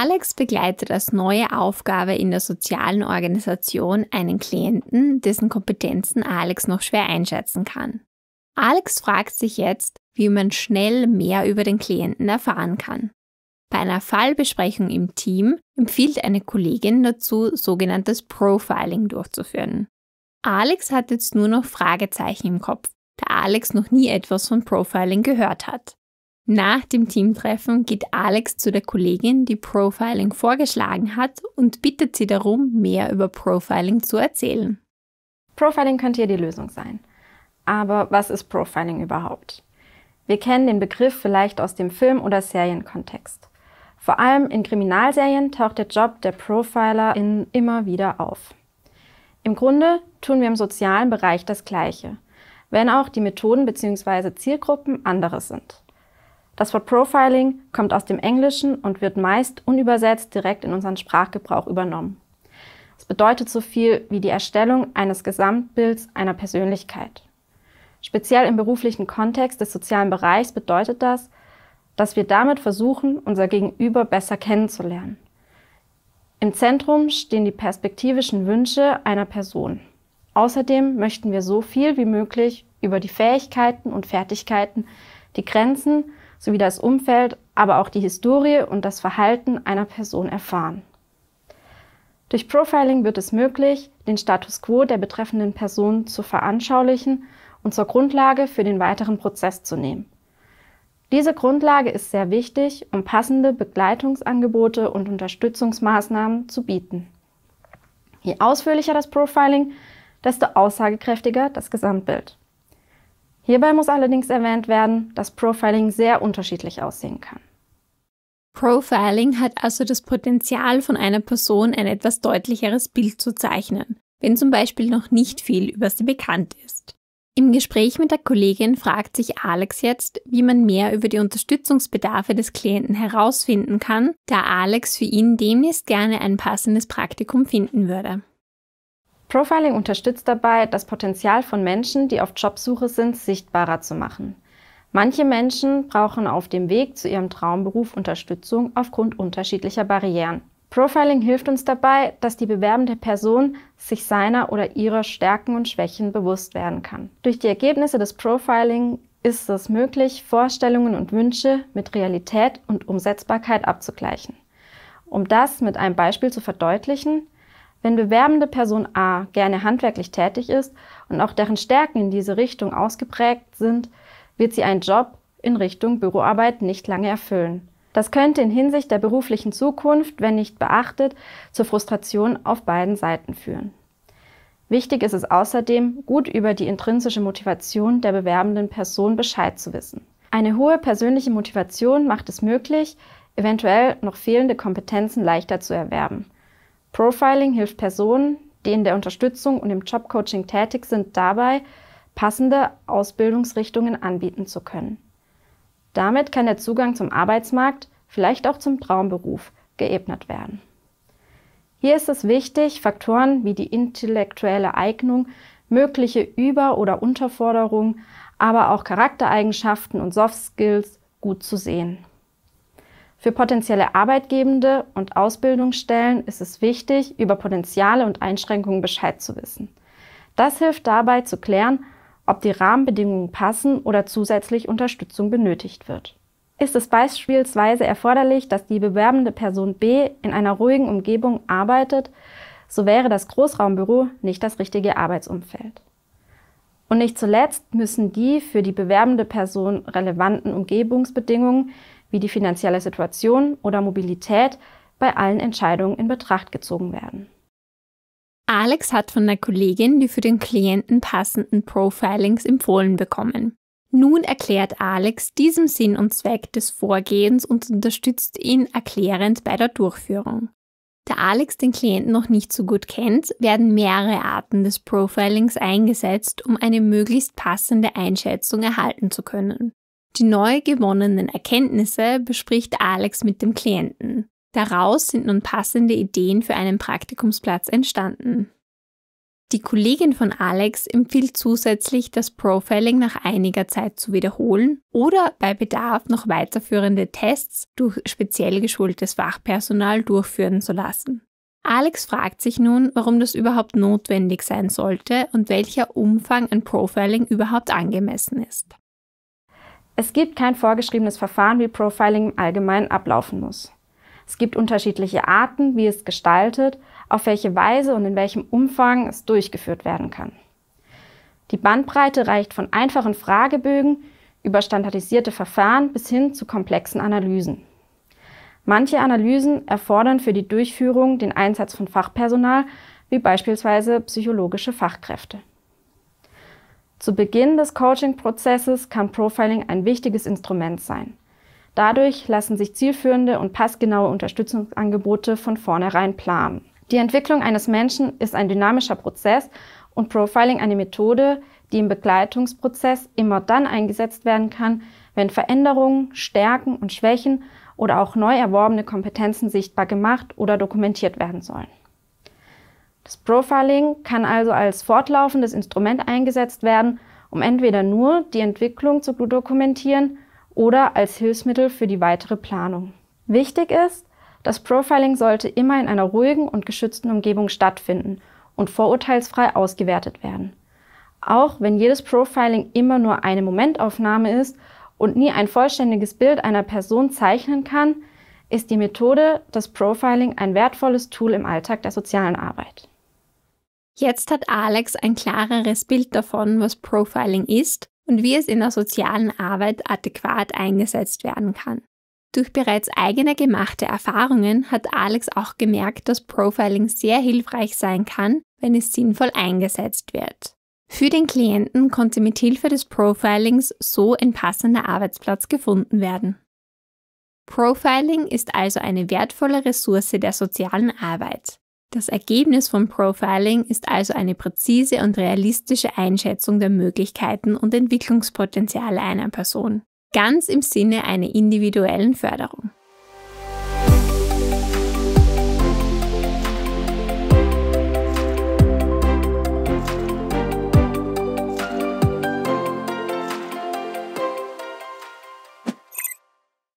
Alex begleitet als neue Aufgabe in der sozialen Organisation einen Klienten, dessen Kompetenzen Alex noch schwer einschätzen kann. Alex fragt sich jetzt, wie man schnell mehr über den Klienten erfahren kann. Bei einer Fallbesprechung im Team empfiehlt eine Kollegin dazu, sogenanntes Profiling durchzuführen. Alex hat jetzt nur noch Fragezeichen im Kopf, da Alex noch nie etwas von Profiling gehört hat. Nach dem Teamtreffen geht Alex zu der Kollegin, die Profiling vorgeschlagen hat, und bittet sie darum, mehr über Profiling zu erzählen. Profiling könnte hier die Lösung sein. Aber was ist Profiling überhaupt? Wir kennen den Begriff vielleicht aus dem Film- oder Serienkontext. Vor allem in Kriminalserien taucht der Job der Profiler in immer wieder auf. Im Grunde tun wir im sozialen Bereich das Gleiche, wenn auch die Methoden bzw. Zielgruppen andere sind. Das Wort Profiling kommt aus dem Englischen und wird meist unübersetzt direkt in unseren Sprachgebrauch übernommen. Es bedeutet so viel wie die Erstellung eines Gesamtbilds einer Persönlichkeit. Speziell im beruflichen Kontext des sozialen Bereichs bedeutet das, dass wir damit versuchen, unser Gegenüber besser kennenzulernen. Im Zentrum stehen die perspektivischen Wünsche einer Person. Außerdem möchten wir so viel wie möglich über die Fähigkeiten und Fertigkeiten, die Grenzen sowie das Umfeld, aber auch die Historie und das Verhalten einer Person erfahren. Durch Profiling wird es möglich, den Status quo der betreffenden Person zu veranschaulichen und zur Grundlage für den weiteren Prozess zu nehmen. Diese Grundlage ist sehr wichtig, um passende Begleitungsangebote und Unterstützungsmaßnahmen zu bieten. Je ausführlicher das Profiling, desto aussagekräftiger das Gesamtbild. Hierbei muss allerdings erwähnt werden, dass Profiling sehr unterschiedlich aussehen kann. Profiling hat also das Potenzial, von einer Person ein etwas deutlicheres Bild zu zeichnen, wenn zum Beispiel noch nicht viel über sie bekannt ist. Im Gespräch mit der Kollegin fragt sich Alex jetzt, wie man mehr über die Unterstützungsbedarfe des Klienten herausfinden kann, da Alex für ihn demnächst gerne ein passendes Praktikum finden würde. Profiling unterstützt dabei, das Potenzial von Menschen, die auf Jobsuche sind, sichtbarer zu machen. Manche Menschen brauchen auf dem Weg zu ihrem Traumberuf Unterstützung aufgrund unterschiedlicher Barrieren. Profiling hilft uns dabei, dass die bewerbende Person sich seiner oder ihrer Stärken und Schwächen bewusst werden kann. Durch die Ergebnisse des Profiling ist es möglich, Vorstellungen und Wünsche mit Realität und Umsetzbarkeit abzugleichen. Um das mit einem Beispiel zu verdeutlichen, wenn bewerbende Person A gerne handwerklich tätig ist und auch deren Stärken in diese Richtung ausgeprägt sind, wird sie einen Job in Richtung Büroarbeit nicht lange erfüllen. Das könnte in Hinsicht der beruflichen Zukunft, wenn nicht beachtet, zur Frustration auf beiden Seiten führen. Wichtig ist es außerdem, gut über die intrinsische Motivation der bewerbenden Person Bescheid zu wissen. Eine hohe persönliche Motivation macht es möglich, eventuell noch fehlende Kompetenzen leichter zu erwerben. Profiling hilft Personen, die in der Unterstützung und im Jobcoaching tätig sind, dabei, passende Ausbildungsrichtungen anbieten zu können. Damit kann der Zugang zum Arbeitsmarkt, vielleicht auch zum Traumberuf, geebnet werden. Hier ist es wichtig, Faktoren wie die intellektuelle Eignung, mögliche Über- oder Unterforderung, aber auch Charaktereigenschaften und Soft Skills gut zu sehen. Für potenzielle Arbeitgebende und Ausbildungsstellen ist es wichtig, über Potenziale und Einschränkungen Bescheid zu wissen. Das hilft dabei zu klären, ob die Rahmenbedingungen passen oder zusätzlich Unterstützung benötigt wird. Ist es beispielsweise erforderlich, dass die bewerbende Person B in einer ruhigen Umgebung arbeitet, so wäre das Großraumbüro nicht das richtige Arbeitsumfeld. Und nicht zuletzt müssen die für die bewerbende Person relevanten Umgebungsbedingungen wie die finanzielle Situation oder Mobilität bei allen Entscheidungen in Betracht gezogen werden. Alex hat von der Kollegin die für den Klienten passenden Profilings empfohlen bekommen. Nun erklärt Alex diesem Sinn und Zweck des Vorgehens und unterstützt ihn erklärend bei der Durchführung. Da Alex den Klienten noch nicht so gut kennt, werden mehrere Arten des Profilings eingesetzt, um eine möglichst passende Einschätzung erhalten zu können. Die neu gewonnenen Erkenntnisse bespricht Alex mit dem Klienten. Daraus sind nun passende Ideen für einen Praktikumsplatz entstanden. Die Kollegin von Alex empfiehlt zusätzlich, das Profiling nach einiger Zeit zu wiederholen oder bei Bedarf noch weiterführende Tests durch speziell geschultes Fachpersonal durchführen zu lassen. Alex fragt sich nun, warum das überhaupt notwendig sein sollte und welcher Umfang an Profiling überhaupt angemessen ist. Es gibt kein vorgeschriebenes Verfahren, wie Profiling im Allgemeinen ablaufen muss. Es gibt unterschiedliche Arten, wie es gestaltet, auf welche Weise und in welchem Umfang es durchgeführt werden kann. Die Bandbreite reicht von einfachen Fragebögen über standardisierte Verfahren bis hin zu komplexen Analysen. Manche Analysen erfordern für die Durchführung den Einsatz von Fachpersonal, wie beispielsweise psychologische Fachkräfte. Zu Beginn des Coaching-Prozesses kann Profiling ein wichtiges Instrument sein. Dadurch lassen sich zielführende und passgenaue Unterstützungsangebote von vornherein planen. Die Entwicklung eines Menschen ist ein dynamischer Prozess und Profiling eine Methode, die im Begleitungsprozess immer dann eingesetzt werden kann, wenn Veränderungen, Stärken und Schwächen oder auch neu erworbene Kompetenzen sichtbar gemacht oder dokumentiert werden sollen. Das Profiling kann also als fortlaufendes Instrument eingesetzt werden, um entweder nur die Entwicklung zu dokumentieren oder als Hilfsmittel für die weitere Planung. Wichtig ist, das Profiling sollte immer in einer ruhigen und geschützten Umgebung stattfinden und vorurteilsfrei ausgewertet werden. Auch wenn jedes Profiling immer nur eine Momentaufnahme ist und nie ein vollständiges Bild einer Person zeichnen kann, ist die Methode, das Profiling, ein wertvolles Tool im Alltag der sozialen Arbeit. Jetzt hat Alex ein klareres Bild davon, was Profiling ist und wie es in der sozialen Arbeit adäquat eingesetzt werden kann. Durch bereits eigene gemachte Erfahrungen hat Alex auch gemerkt, dass Profiling sehr hilfreich sein kann, wenn es sinnvoll eingesetzt wird. Für den Klienten konnte mit Hilfe des Profilings so ein passender Arbeitsplatz gefunden werden. Profiling ist also eine wertvolle Ressource der sozialen Arbeit. Das Ergebnis von Profiling ist also eine präzise und realistische Einschätzung der Möglichkeiten und Entwicklungspotenziale einer Person, ganz im Sinne einer individuellen Förderung.